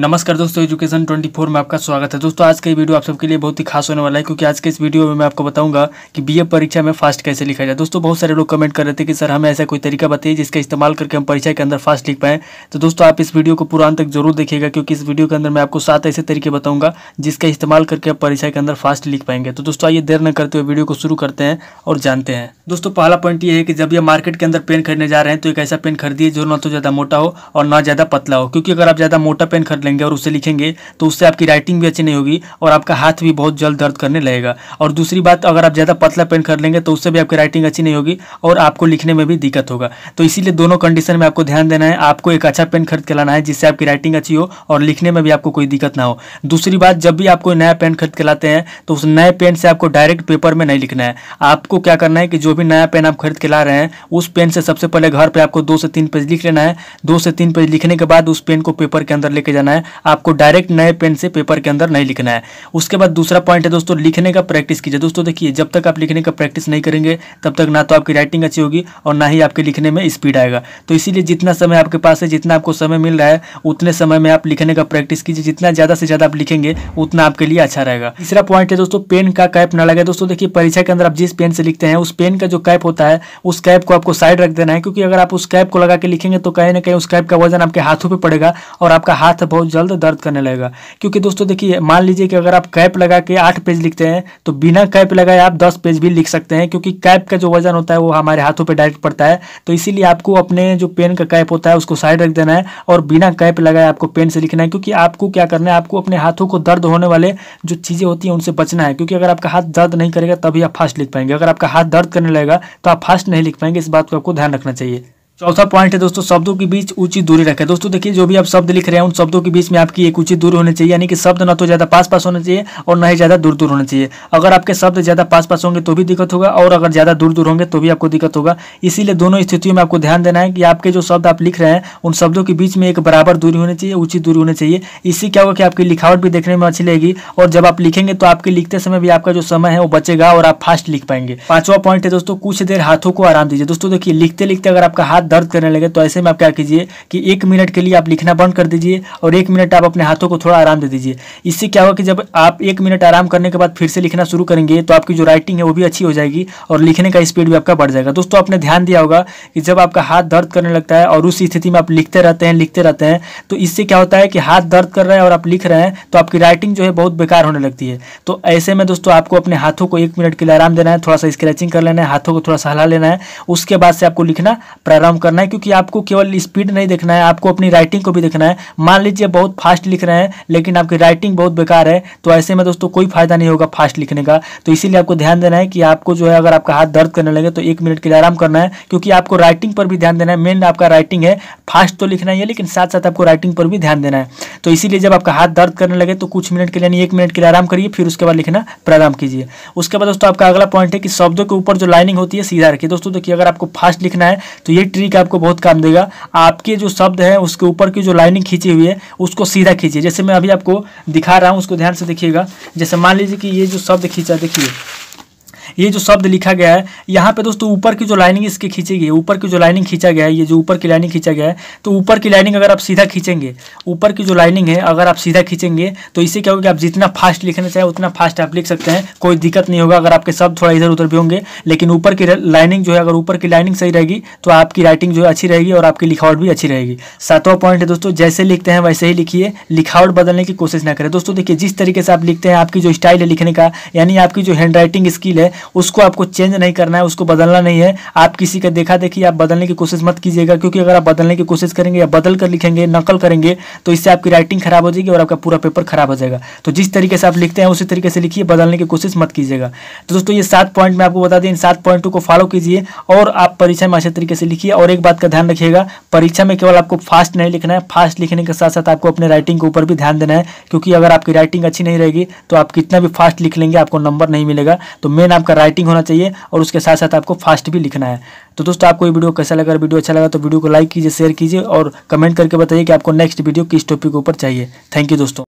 नमस्कार दोस्तों एजुकेशन 24 में आपका स्वागत है दोस्तों आज का ये वीडियो आप सबके लिए बहुत ही खास होने वाला है क्योंकि आज के इस वीडियो में मैं आपको बताऊंगा कि बीए परीक्षा में फास्ट कैसे लिखा जाए दोस्तों बहुत सारे लोग कमेंट कर रहे थे कि सर हमें ऐसा कोई तरीका बताइए जिसका इस्तेमाल करके हम परीक्षा के अंदर फास्ट लिख पाएँ तो दोस्तों आप इस वीडियो को पुरान तक जरूर देखिएगा क्योंकि इस वीडियो के अंदर मैं आपको सात ऐसे तरीके बताऊंगा जिसका इस्तेमाल करके आप परीक्षा के अंदर फास्ट लिख पाएंगे तो दोस्तों आइए देर न करते हुए वीडियो को शुरू करते हैं और जानते हैं दोस्तों पहला पॉइंट ये है कि जब ये मार्केट के अंदर पेन खरीदने जा रहे हैं तो एक ऐसा पेन खरीदिए जो ना तो ज़्यादा मोटा हो और ना ज़्यादा पतला हो क्योंकि अगर आप ज़्यादा मोटा पेन खरीद लेंगे और उसे लिखेंगे तो उससे आपकी राइटिंग भी अच्छी नहीं होगी और आपका हाथ भी बहुत जल्द दर्द करने लगेगा और दूसरी बात अगर आप ज़्यादा पतला पेन कर लेंगे तो उससे भी आपकी राइटिंग अच्छी नहीं होगी और आपको लिखने में भी दिक्कत होगा तो इसीलिए दोनों कंडीशन में आपको ध्यान देना है आपको एक अच्छा पेन खरीद के लाना है जिससे आपकी राइटिंग अच्छी हो और लिखने में भी आपको कोई दिक्कत ना हो दूसरी बात जब भी आप कोई नया पेन खरीद के लाते हैं तो उस नए पेन से आपको डायरेक्ट पेपर में नहीं लिखना है आपको क्या करना है कि जो भी नया पेन आप खरीद के ला रहे हैं उस पेन से सबसे पहले घर पर आपको दो से तीन पेज लिख लेना है दो से तीन पेज लिखने के बाद उस पेन को पेपर के अंदर लेके जाना करना है आपको डायरेक्ट नए पेन से पेपर के अंदर नहीं लिखना है उसके बाद दूसरा पॉइंट है दोस्तों लिखने का प्रैक्टिस कीजिए दोस्तों देखिए जब तक आप लिखने का प्रैक्टिस नहीं करेंगे तब तक ना तो आपकी राइटिंग अच्छी होगी और ना ही आपके लिखने में स्पीड आएगा तो इसीलिए जितना समय आपके पास है जितना आपको समय मिल रहा है उतने समय में आप लिखने का प्रैक्टिस कीजिए जितना ज़्यादा से ज़्यादा आप लिखेंगे उतना आपके लिए अच्छा रहेगा तीसरा पॉइंट है दोस्तों पेन का कैप ना लगे दोस्तों देखिए परीक्षा के अंदर आप जिस पेन से लिखते हैं उस पेन का जो कैप होता है उस कैप को आपको साइड रख देना है क्योंकि अगर आप उस कैप को लगा के लिखेंगे तो कहीं ना कहीं उस कैप का वजन आपके हाथों पर पड़ेगा और आपका हाथ बहुत जल्द दर्द करने लगेगा क्योंकि दोस्तों देखिए मान लीजिए कि अगर आप कैप लगा के आठ पेज लिखते हैं तो बिना कैप लगाए आप दस पेज भी लिख सकते हैं क्योंकि कैप का जो वजन होता है वो हमारे हाथों पर डायरेक्ट पड़ता है तो इसीलिए आपको अपने जो पेन का कैप होता है उसको साइड रख देना है और बिना कैप लगाए आपको पेन से लिखना है क्योंकि आपको क्या करना है आपको अपने हाथों को दर्द होने वाले जो चीज़ें होती हैं उनसे बचना है क्योंकि अगर आपका हाथ दर्द नहीं करेगा तभी आप फास्ट लिख पाएंगे अगर आपका हाथ दर्द करने लगेगा तो आप फास्ट नहीं लिख पाएंगे इस बात को आपको ध्यान रखना चाहिए चौथा पॉइंट है दोस्तों शब्दों के बीच ऊंची दूरी रखें दोस्तों देखिए जो भी आप शब्द लिख रहे हैं उन शब्दों के बीच में आपकी एक ऊंची दूरी होनी चाहिए यानी कि शब्द ना तो ज़्यादा पास पास होना चाहिए और ना ही ज़्यादा दूर दूर होना चाहिए अगर आपके शब्द ज़्यादा पास पास होंगे तो भी दिक्कत होगा और अगर ज़्यादा दूर दूर होंगे तो भी आपको दिक्कत होगा इसीलिए दोनों स्थितियों में आपको ध्यान देना है कि आपके जो शब्द आप लिख रहे हैं उन शब्दों के बीच में एक बराबर दूरी होनी चाहिए उचित दूरी होनी चाहिए इससे क्या होगा कि आपकी लिखावट भी देखने में अच्छी लगेगी और जब आप लिखेंगे तो आपके लिखते समय भी आपका जो समय है वो बचेगा और आप फास्ट लिख पाएंगे पांचवा पॉइंट है दोस्तों कुछ देर हाथों को आराम दीजिए दोस्तों देखिए लिखते लिखते अगर आपका हाथ दर्द करने लगे तो ऐसे में आप क्या कीजिए कि एक मिनट के लिए आप लिखना बंद कर दीजिए और एक मिनट आप अपने हाथों को थोड़ा आराम दे दीजिए इससे क्या होगा कि जब आप एक मिनट आराम करने के बाद फिर से लिखना शुरू करेंगे तो आपकी जो राइटिंग है वो भी अच्छी हो जाएगी और लिखने का स्पीड भी आपका बढ़ जाएगा दोस्तों आपने ध्यान दिया होगा कि जब आपका हाथ दर्द करने लगता है और उस स्थिति में आप लिखते रहते हैं लिखते रहते हैं तो इससे क्या होता है कि हाथ दर्द कर रहे हैं और आप लिख रहे हैं तो आपकी राइटिंग जो है बहुत बेकार होने लगती है तो ऐसे में दोस्तों आपको अपने हाथों को एक मिनट के लिए आराम देना है थोड़ा सा स्क्रैचिंग कर लेना है हाथों को थोड़ा सा हला लेना है उसके बाद से आपको लिखना प्रारंभ करना है क्योंकि आपको केवल स्पीड नहीं देखना है आपको अपनी राइटिंग को भी देखना है मान लीजिए बहुत फास्ट लिख रहे हैं लेकिन आपकी राइटिंग बहुत बेकार है तो ऐसे में दोस्तों कोई फायदा नहीं होगा फास्ट लिखने का तो इसीलिए आपको ध्यान देना है कि आपको जो है अगर आपका हाथ दर्द करने लगे तो एक मिनट के लिए आराम करना है क्योंकि आपको राइटिंग पर भी ध्यान देना है मेन आपका राइटिंग है फास्ट तो लिखना ही है लेकिन साथ साथ आपको राइटिंग पर भी ध्यान देना है तो इसीलिए जब आपका हाथ दर्द करने लगे तो कुछ मिनट के लिए यानी एक मिनट के लिए आराम करिए फिर उसके बाद लिखना प्रारंभ कीजिए उसके बाद दोस्तों आपका अगला पॉइंट है कि शब्दों के ऊपर जो लाइनिंग होती है सीधा रखिए दोस्तों देखिए अगर आपको फास्ट लिखना है तो ये ट्रिक टेक्निक आपको बहुत काम देगा आपके जो शब्द है उसके ऊपर की जो लाइनिंग खींची हुई है उसको सीधा खींचिए जैसे मैं अभी आपको दिखा रहा हूँ उसको ध्यान से देखिएगा जैसे मान लीजिए कि ये जो शब्द खींचा देखिए ये जो शब्द लिखा गया है यहाँ पे दोस्तों ऊपर की जो लाइनिंग इसकी खींची गई है ऊपर की जो लाइनिंग खींचा गया है ये जो ऊपर की लाइनिंग खींचा गया है तो ऊपर की लाइनिंग अगर आप सीधा खींचेंगे ऊपर की जो लाइनिंग है अगर आप सीधा खींचेंगे तो इसे क्या होगा कि आप जितना फास्ट लिखना चाहें उतना फास्ट आप लिख सकते हैं कोई दिक्कत नहीं होगा अगर आपके शब्द थोड़ा इधर उधर भी होंगे लेकिन ऊपर की लाइनिंग जो है अगर ऊपर की लाइनिंग सही रहेगी तो आपकी राइटिंग जो है अच्छी रहेगी और आपकी लिखावट भी अच्छी रहेगी सातवां पॉइंट है दोस्तों जैसे लिखते हैं वैसे ही लिखिए लिखावट बदलने की कोशिश ना करें दोस्तों देखिए जिस तरीके से आप लिखते हैं आपकी जो स्टाइल है लिखने का यानी आपकी जो हैंड राइटिंग स्किल है उसको आपको चेंज नहीं करना है उसको बदलना नहीं है आप किसी का देखा देखिए आप बदलने की कोशिश मत कीजिएगा क्योंकि अगर आप बदलने की कोशिश करेंगे या बदल कर लिखेंगे नकल करेंगे तो इससे आपकी राइटिंग खराब हो जाएगी और आपका पूरा पेपर खराब हो जाएगा तो जिस तरीके से आप लिखते हैं उसी तरीके से लिखिए बदलने की कोशिश मत कीजिएगा तो दोस्तों ये सात पॉइंट मैं आपको बता दें इन सात पॉइंटों को फॉलो कीजिए और आप परीक्षा में अच्छे तरीके से लिखिए और एक बात का ध्यान रखिएगा परीक्षा में केवल आपको फास्ट नहीं लिखना है फास्ट लिखने के साथ साथ आपको अपने राइटिंग के ऊपर भी ध्यान देना है क्योंकि अगर आपकी राइटिंग अच्छी नहीं रहेगी तो आप कितना भी फास्ट लिख लेंगे आपको नंबर नहीं मिलेगा तो मेन आपका राइटिंग होना चाहिए और उसके साथ साथ आपको फास्ट भी लिखना है तो दोस्तों आपको ये वीडियो कैसा लगा वीडियो अच्छा लगा तो वीडियो को लाइक कीजिए शेयर कीजिए और कमेंट करके बताइए कि आपको नेक्स्ट वीडियो किस टॉपिक के ऊपर चाहिए थैंक यू दोस्तों